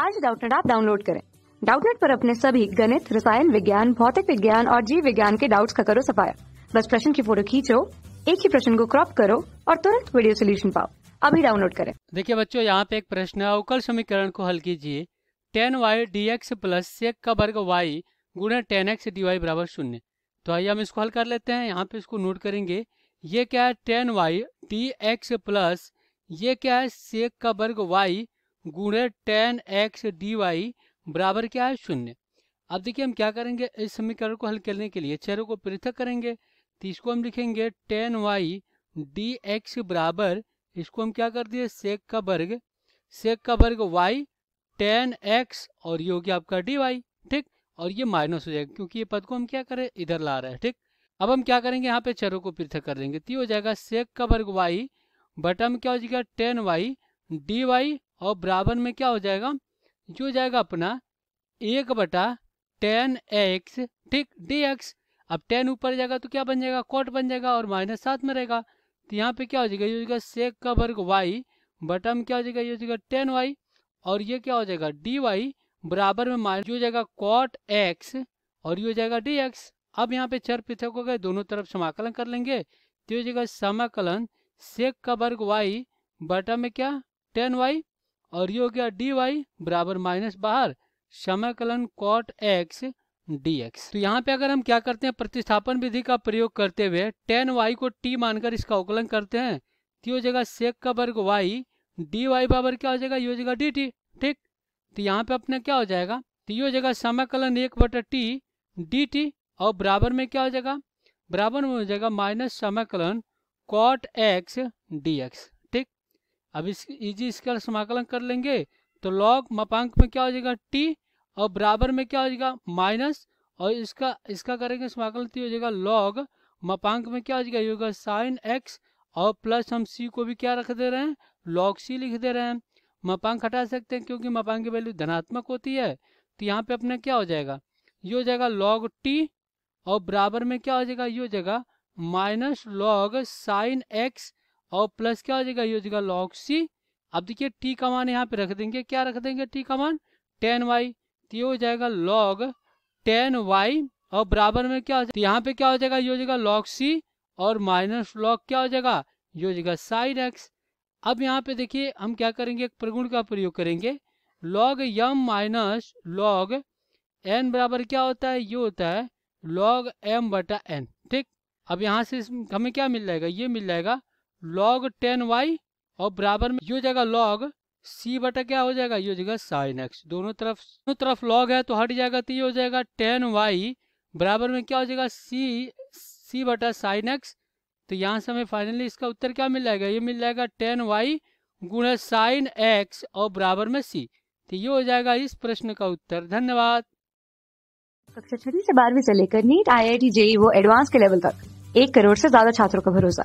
आज डाउटनेट आप डाउनलोड करें डाउटनेट पर अपने सभी गणित रसायन विज्ञान भौतिक विज्ञान और जीव विज्ञान के डाउट्स का करो सफाया बस प्रश्न की फोटो खींचो एक ही प्रश्न को क्रॉप करो और तुरंत वीडियो सोल्यूशन पाओ अभी डाउनलोड करें देखिए बच्चों यहाँ पे एक प्रश्न है अवकल समीकरण को हल कीजिए tan Y D X plus का वर्ग वाई गुणा टेन एक्स डी वाई बराबर शून्य तो आइए हम इसको हल कर लेते हैं यहाँ पे इसको नोट करेंगे ये क्या है tan Y D X plus ये क्या है सेक का वर्ग वाई गुणे टेन एक्स डी वाई बराबर क्या है शून्य अब देखिए हम क्या करेंगे इस समीकरण को हल करने के लिए चेहरों को पृथक करेंगे तो इसको हम लिखेंगे टेन वाई डी एक्स बराबर इसको हम क्या कर दिए सेक का वर्ग सेक का वर्ग वाई टेन एक्स और ये हो गया आपका डी वाई ठीक और ये माइनस हो जाएगा क्योंकि ये पद को हम क्या करें इधर ला रहे हैं ठीक अब हम क्या करेंगे यहाँ पे चरों को पृथक कर देंगे तो हो जाएगा सेक का वर्ग वाई बटम क्या हो जाएगा टेन वाई डी वाई और बराबर में क्या हो जाएगा जो जाएगा अपना एक बटा टेन एक्स ठीक डी एक्स अब टेन ऊपर जाएगा तो क्या बन जाएगा कॉट बन जाएगा और माइनस सात में रहेगा तो यहाँ पे क्या हो जाएगा ये हो जाएगा सेक का वर्ग वाई बटा में क्या हो जाएगा ये हो जाएगा टेन वाई और ये क्या हो जाएगा डी वाई बराबर में माइनस हो जाएगा कॉट एक्स और ये हो जाएगा डी एक्स अब यहाँ पे चर पृथक हो गए दोनों तरफ समाकलन कर लेंगे तो हो जाएगा समाकलन सेक का वर्ग वाई बटा में क्या टेन वाई और ये हो गया डी वाई बराबर माइनस बाहर समाकलन कॉट एक्स डी एक्स तो यहाँ पे अगर हम क्या करते हैं प्रतिस्थापन विधि का प्रयोग करते हुए टेन वाई को टी मानकर इसका अवकलन करते हैं तो हो जाएगा सेक का वर्ग वाई डी वाई बराबर क्या हो जाएगा ये हो जाएगा डी टी ठीक तो यहाँ पे अपना क्या हो जाएगा तो ये हो जाएगा समाकलन एक बटा टी डी टी और बराबर में क्या हो जाएगा बराबर में हो जाएगा माइनस समाकलन कॉट एक्स डी एक्स अब इस इजी इसका समाकलन कर लेंगे तो लॉग मपांक में क्या हो जाएगा टी और बराबर में क्या हो जाएगा माइनस और इसका इसका करेंगे समाकलन तो हो जाएगा लॉग मपांक में क्या हो जाएगा ये होगा साइन एक्स और प्लस हम सी को भी क्या रख दे रहे हैं लॉग सी लिख दे रहे हैं मपांक हटा सकते हैं क्योंकि मपांक की वैल्यू धनात्मक होती है तो यहाँ पे अपना क्या हो जाएगा ये हो जाएगा लॉग टी और बराबर में क्या हो जाएगा ये हो जाएगा माइनस लॉग साइन एक्स और प्लस क्या हो जाएगा ये हो जाएगा लॉग सी अब देखिए टी का मान यहाँ पे रख देंगे क्या रख देंगे टी का मान टेन वाई तो ये हो जाएगा लॉग टेन वाई और बराबर में क्या हो जाएगा तो यहाँ पे क्या हो जाएगा ये हो जाएगा लॉग सी और माइनस लॉग क्या हो जाएगा ये हो जाएगा साइन एक्स अब यहाँ पे देखिए हम क्या करेंगे एक प्रगुण का प्रयोग करेंगे log M minus log N बराबर क्या होता है ये होता है लॉग एम बटा एन ठीक अब यहाँ से हमें क्या मिल जाएगा ये मिल जाएगा लॉग टेन वाई और बराबर में ये जगह लॉग सी बटा क्या हो जाएगा ये हो जाएगा साइन एक्स दोनों तरफ दोनों तरफ लॉग है तो हट जाएगा तो ये हो जाएगा टेन वाई बराबर में क्या हो जाएगा सी सी बटा साइन एक्स तो यहाँ से हमें फाइनली इसका उत्तर क्या मिल जाएगा ये मिल जाएगा टेन वाई गुण साइन एक्स और बराबर में सी तो ये हो जाएगा इस प्रश्न का उत्तर धन्यवाद कक्षा छठी से बारहवीं से लेकर NEET I I T JEE वो एडवांस के लेवल तक एक करोड़ से ज्यादा छात्रों का भरोसा